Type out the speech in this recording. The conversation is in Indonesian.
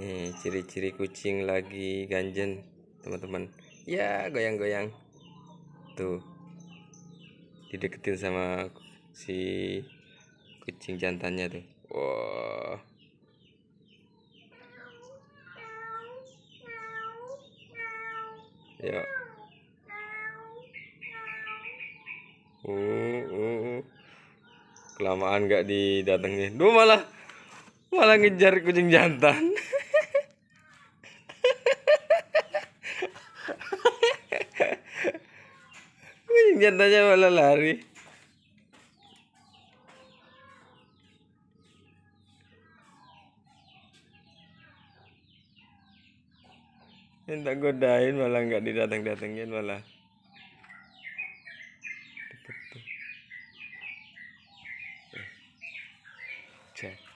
nih ciri-ciri kucing lagi ganjen teman-teman ya goyang-goyang tuh dideketin sama si kucing jantannya tuh wow ya uh, uh, uh. kelamaan gak didatengin duh malah malah ngejar kucing jantan nyatanya malah lari minta godain malah nggak didatang datengin malah eh, cek